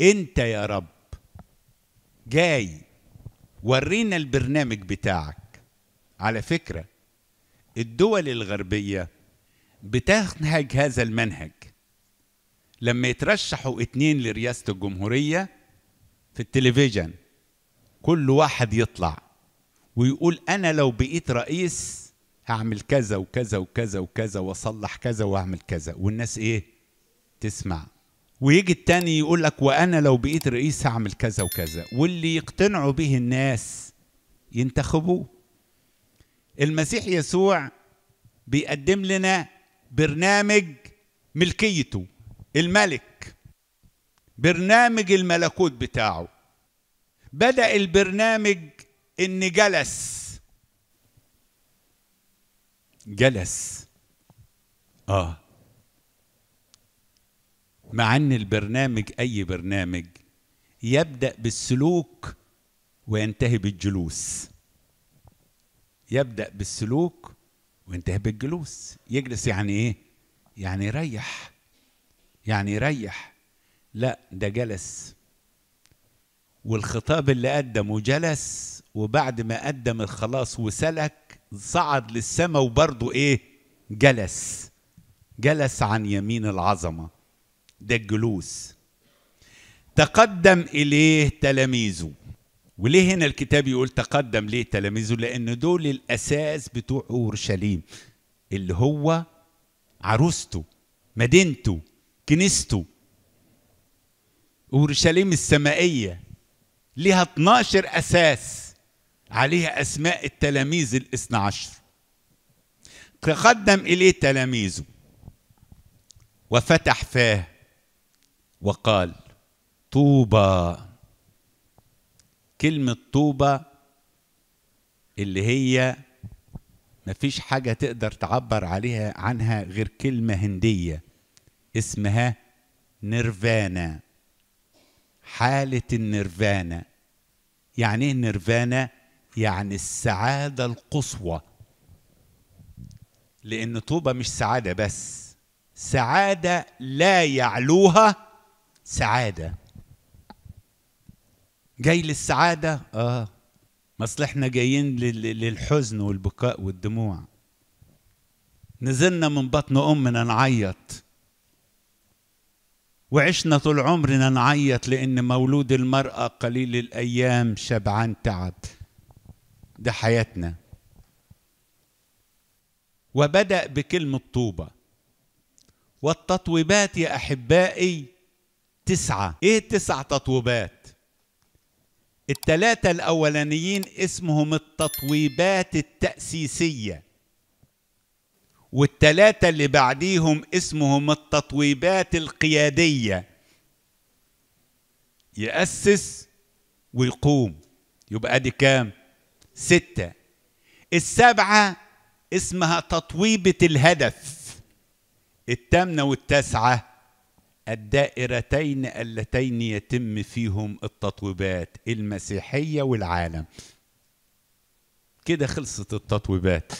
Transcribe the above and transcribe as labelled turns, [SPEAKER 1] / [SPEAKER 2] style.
[SPEAKER 1] انت يا رب جاي ورينا البرنامج بتاعك على فكره الدول الغربيه بتنهج هذا المنهج لما يترشحوا اتنين لرئاسه الجمهوريه في التلفزيون كل واحد يطلع ويقول انا لو بقيت رئيس هعمل كذا وكذا وكذا وكذا واصلح كذا واعمل كذا والناس ايه تسمع ويجي التاني يقول لك وانا لو بقيت رئيس هعمل كذا وكذا واللي يقتنعوا به الناس ينتخبوه المسيح يسوع بيقدم لنا برنامج ملكيته الملك برنامج الملكوت بتاعه بدا البرنامج ان جلس جلس اه مع ان البرنامج اي برنامج يبدا بالسلوك وينتهي بالجلوس يبدا بالسلوك وينتهي بالجلوس يجلس يعني ايه يعني يريح يعني يريح لا ده جلس والخطاب اللي قدمه جلس وبعد ما قدم الخلاص وسلك صعد للسماء وبرضه ايه جلس جلس عن يمين العظمه ده الجلوس تقدم إليه تلاميذه وليه هنا الكتاب يقول تقدم ليه تلاميذه لأن دول الأساس بتوع أورشليم اللي هو عروسته مدينته كنيسته أورشليم السمائية ليها 12 أساس عليها أسماء التلاميذ الاثنى عشر تقدم إليه تلاميذه وفتح فاه وقال طوبى كلمة طوبى اللي هي مفيش حاجة تقدر تعبر عليها عنها غير كلمة هندية اسمها نيرفانا حالة النيرفانا يعني ايه نيرفانا؟ يعني السعادة القصوى لأن طوبة مش سعادة بس سعادة لا يعلوها سعادة جاي للسعادة آه اصل احنا جايين للحزن والبكاء والدموع نزلنا من بطن امنا نعيط وعشنا طول عمرنا نعيط لان مولود المراه قليل الايام شبعان تعب ده حياتنا وبدا بكلمه طوبه والتطويبات يا احبائي تسعة إيه تسع تطويبات التلاتة الأولانيين اسمهم التطويبات التأسيسية والتلاتة اللي بعديهم اسمهم التطويبات القيادية يأسس ويقوم يبقى دي كام؟ ستة السبعة اسمها تطويبة الهدف التامنة والتاسعة الدائرتين اللتين يتم فيهم التطويبات المسيحيه والعالم كده خلصت التطويبات